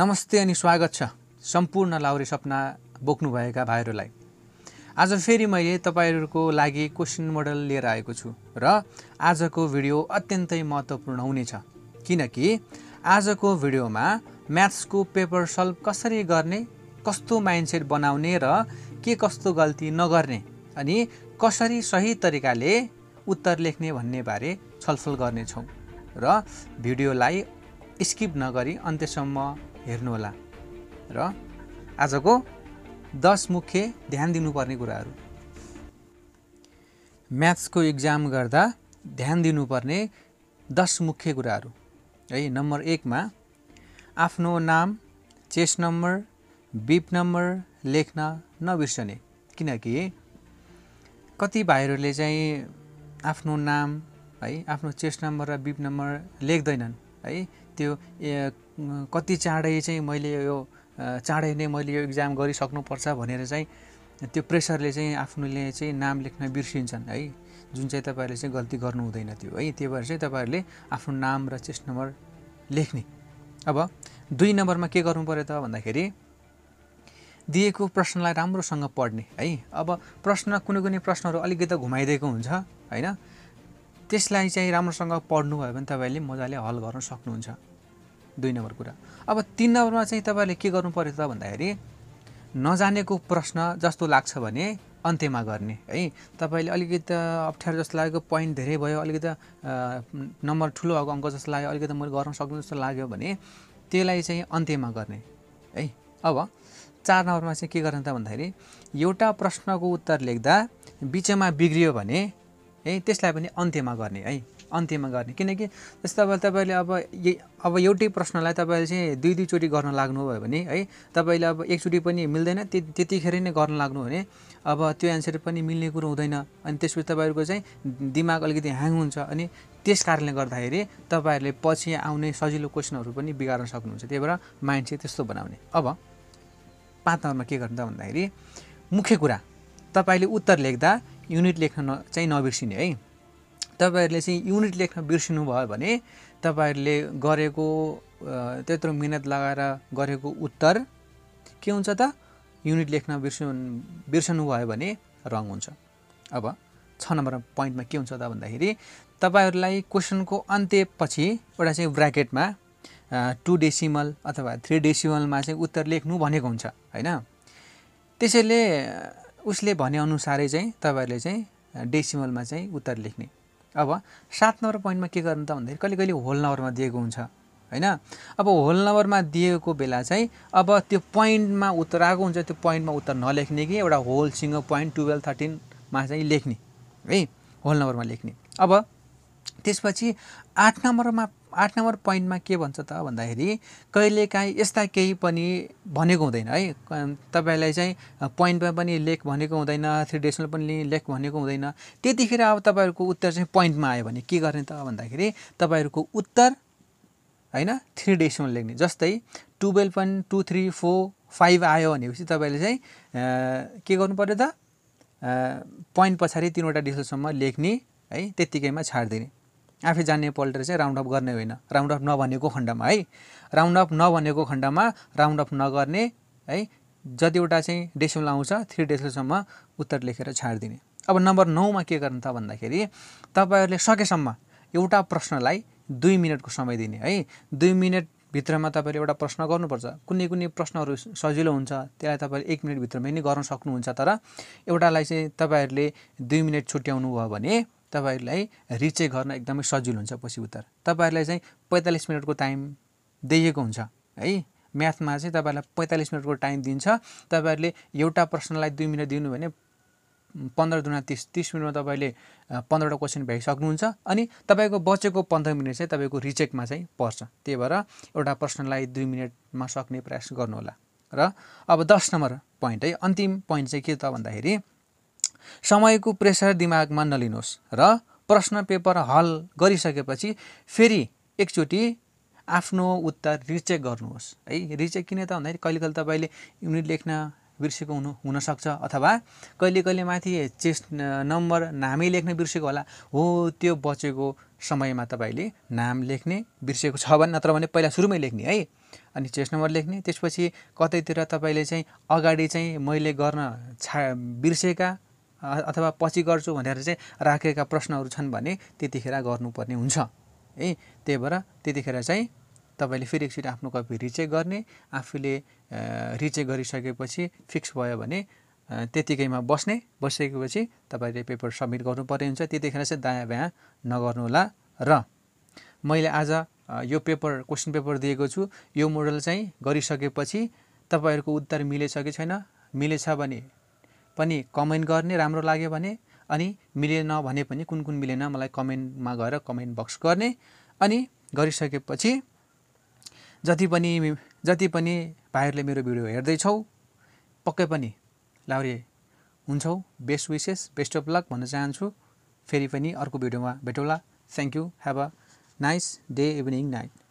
नमस्ते अनि स्वागत छ सम्पूर्ण लाउरे सपना बोक्नुभएका भाइहरूलाई आज फेरि मैले तपाईँहरूको लागि क्वेसन मोडल लिएर आएको छु र आजको भिडियो अत्यन्तै महत्त्वपूर्ण हुनेछ किनकि आजको भिडियोमा म्याथ्सको पेपर सल्भ कसरी गर्ने कस्तो माइन्डसेट बनाउने र के कस्तो गल्ती नगर्ने अनि कसरी सही तरिकाले उत्तर लेख्ने भन्ने बारे छलफल गर्नेछौँ र भिडियोलाई स्किप नगरी अन्त्यसम्म हेर्नुहोला र आजको दस मुख्य ध्यान दिनुपर्ने कुराहरू म्याथ्सको इक्जाम गर्दा ध्यान दिनुपर्ने दस मुख्य कुराहरू है नम्बर एकमा आफ्नो नाम चेस नम्बर बिप नम्बर लेख्न नबिर्सने किनकि कति भाइहरूले चाहिँ आफ्नो नाम है आफ्नो चेस्ट नम्बर र बिप नम्बर लेख्दैनन् है त्यो कति चाँडै चाहिँ मैले यो चाँडै नै मैले यो इक्जाम गरिसक्नुपर्छ भनेर चाहिँ त्यो प्रेसरले चाहिँ आफ्नोले चाहिँ नाम लेख्न बिर्सिन्छन् है जुन चाहिँ तपाईँहरूले चाहिँ गल्ती गर्नु हुँदैन त्यो है त्यही भएर चाहिँ तपाईँहरूले आफ्नो नाम र चेस्ट नम्बर लेख्ने अब दुई नम्बरमा के गर्नु पऱ्यो त भन्दाखेरि दिएको प्रश्नलाई राम्रोसँग पढ्ने है अब प्रश्न कुनै कुनै प्रश्नहरू अलिकति घुमाइदिएको हुन्छ होइन त्यसलाई चाहिँ राम्रोसँग पढ्नु भयो भने तपाईँले मजाले हल गर्न सक्नुहुन्छ दुई नम्बर कुरा अब तिन नम्बरमा चाहिँ तपाईँले के गर्नु पऱ्यो त भन्दाखेरि नजानेको प्रश्न जस्तो लाग्छ भने अन्त्यमा गर्ने है तपाईँले अलिकति अप्ठ्यारो जस्तो लागेको पोइन्ट धेरै भयो अलिकति नम्बर ठुलो भएको अङ्क जस्तो लाग्यो अलिकति मैले गर्न सक्नु जस्तो लाग्यो भने त्यसलाई चाहिँ अन्त्यमा गर्ने है अब चार नम्बरमा चाहिँ के गर्ने त भन्दाखेरि एउटा प्रश्नको उत्तर लेख्दा बिचमा बिग्रियो भने है त्यसलाई पनि अन्त्यमा गर्ने है अन्त्यमा गर्ने किनकि जस्तै अब तपाईँले अब अब एउटै प्रश्नलाई तपाईँले चाहिँ दुई दुईचोटि गर्न लाग्नुभयो भने है तपाईँले अब एकचोटि पनि मिल्दैन त्यतिखेर नै गर्न लाग्नु भने अब त्यो एन्सर पनि मिल्ने कुरो हुँदैन अनि त्यसपछि तपाईँहरूको चाहिँ दिमाग अलिकति ह्याङ हुन्छ अनि त्यस कारणले गर्दाखेरि तपाईँहरूले पछि आउने सजिलो क्वेसनहरू पनि बिगार्न सक्नुहुन्छ त्यही भएर माइन्ड चाहिँ त्यस्तो बनाउने अब पाँच नम्बरमा के गर्नु त भन्दाखेरि मुख्य कुरा तपाईँले उत्तर लेख्दा युनिट लेख्न चाहिँ नबिर्सिने है तपाईँहरूले चाहिँ युनिट लेख्न बिर्सिनु भयो भने तपाईँहरूले गरेको त्यत्रो मिहिनेत लगाएर गरेको उत्तर के हुन्छ त युनिट लेख्न बिर्सि बिर्सनु भयो भने रङ हुन्छ अब छ नम्बर पोइन्टमा के हुन्छ त भन्दाखेरि तपाईँहरूलाई क्वेसनको अन्त्यपछि एउटा चाहिँ ब्राकेटमा टु डेसिमल अथवा थ्री डेसिमलमा चाहिँ उत्तर लेख्नु भनेको हुन्छ होइन त्यसैले उसले भनेअनुसारै चाहिँ तपाईँहरूले चाहिँ डेसिमलमा चाहिँ उत्तर लेख्ने अब सात नम्बर पोइन्टमा के गर्नु त भन्दाखेरि कहिले कहिले होल नम्बरमा दिएको हुन्छ होइन अब होल नम्बरमा दिएको बेला चाहिँ अब त्यो पोइन्टमा उत्तर आएको हुन्छ त्यो पोइन्टमा उत्तर नलेख्ने कि एउटा होल होलसँग पोइन्ट टुवेल्भ थर्टिनमा चाहिँ लेख्ने है होल नम्बरमा लेख्ने अब त्यसपछि आठ नम्बरमा आठ नम्बर पोइन्टमा के भन्छ त भन्दाखेरि कहिलेकाहीँ यस्ता केही पनि भनेको हुँदैन है तपाईँलाई चाहिँ पोइन्टमा पनि लेख भनेको हुँदैन थ्री डेसिमल पनि लेख भनेको हुँदैन त्यतिखेर अब तपाईँहरूको उत्तर चाहिँ पोइन्टमा आयो भने के गर्ने त भन्दाखेरि तपाईँहरूको उत्तर होइन थ्री डेसिमल लेख्ने जस्तै twelve point two three four five आयो भनेपछि तपाईँले चाहिँ के गर्नु पऱ्यो त पोइन्ट पछाडि तिनवटा डिसलसम्म लेख्ने है त्यत्तिकैमा छाडिदिने आफै जान्ने पल्टेर चाहिँ राउन्ड अप गर्ने होइन राउन्ड अप नभनेको खण्डमा है राउन्ड अप नभनेको खण्डमा राउन्ड अप नगर्ने है जतिवटा चाहिँ डेसिमल आउँछ थ्री डेसिमलसम्म उत्तर लेखेर छाडिदिने अब नम्बर नौमा के गर्नु त भन्दाखेरि तपाईँहरूले सकेसम्म एउटा प्रश्नलाई दुई मिनटको समय दिने है दुई मिनटभित्रमा तपाईँले एउटा प्रश्न गर्नुपर्छ कुनै कुनै प्रश्नहरू सजिलो हुन्छ त्यसलाई तपाईँले एक मिनटभित्रमै नै गर्न सक्नुहुन्छ तर एउटालाई चाहिँ तपाईँहरूले दुई मिनट छुट्याउनु भयो भने तपाईँहरूलाई रिचेक गर्न एकदमै सजिलो हुन्छ पछि उत्तर तपाईँहरूलाई चाहिँ पैँतालिस मिनटको टाइम दिइएको हुन्छ है म्याथमा चाहिँ तपाईँहरूलाई पैँतालिस मिनटको टाइम दिन्छ तपाईँहरूले एउटा प्रश्नलाई दुई मिनट दिनु भने पन्ध्र दुना तिस तिस मिनटमा तपाईँले पन्ध्रवटा क्वेसन भ्याइसक्नुहुन्छ अनि तपाईँको बचेको पन्ध्र मिनट चाहिँ तपाईँको रिचेकमा चाहिँ पर्छ त्यही भएर एउटा प्रश्नलाई दुई मिनटमा सक्ने प्रयास गर्नुहोला र अब दस नम्बर पोइन्ट है अन्तिम पोइन्ट चाहिँ के त भन्दाखेरि समयको प्रेसर दिमागमा नलिनुहोस् र प्रश्न पेपर हल गरिसकेपछि फेरि एकचोटि आफ्नो उत्तर रिचेक गर्नुहोस् है रिचेक किन त भन्दाखेरि कहिले कहिले तपाईँले युनिट लेख्न बिर्सेको हुनु हुनसक्छ अथवा कहिले कहिले माथि चेस्ट नम्बर नामै लेख्न बिर्सेको होला हो त्यो बचेको समयमा तपाईँले नाम लेख्ने बिर्सेको छ भने नत्र भने पहिला सुरुमै लेख्ने है अनि चेस्ट नम्बर लेख्ने त्यसपछि कतैतिर तपाईँले चाहिँ अगाडि चाहिँ मैले गर्न छा बिर्सेका अथवा पछि गर्छु भनेर चाहिँ राखेका प्रश्नहरू छन् भने त्यतिखेर गर्नुपर्ने हुन्छ है त्यही भएर त्यतिखेर चाहिँ तपाईँले फेरि एकचोटि आफ्नो कपी रिचेक गर्ने आफूले रिचेक गरिसकेपछि फिक्स भयो भने त्यतिकैमा बस्ने बसिसकेपछि तपाईँले पेपर सब्मिट गर्नुपर्ने हुन्छ त्यतिखेर चाहिँ दायाँ बायाँ नगर्नुहोला र मैले आज यो पेपर क्वेसन पेपर दिएको छु यो मोडल चाहिँ गरिसकेपछि तपाईँहरूको उत्तर मिलेछ कि छैन मिलेछ भने पनि कमेन्ट गर्ने राम्रो लाग्यो भने अनि मिलेन भने पनि कुन कुन मिलेन मलाई कमेन्टमा गएर कमेन्ट बक्स गर्ने अनि गरिसकेपछि जति पनि जति पनि भाइहरूले मेरो भिडियो हेर्दैछौ पक्कै पनि लाउरे हुन्छौ best wishes best of luck भन्न चाहन्छु फेरि पनि अर्को भिडियोमा भेटौँला thank you have a nice day evening night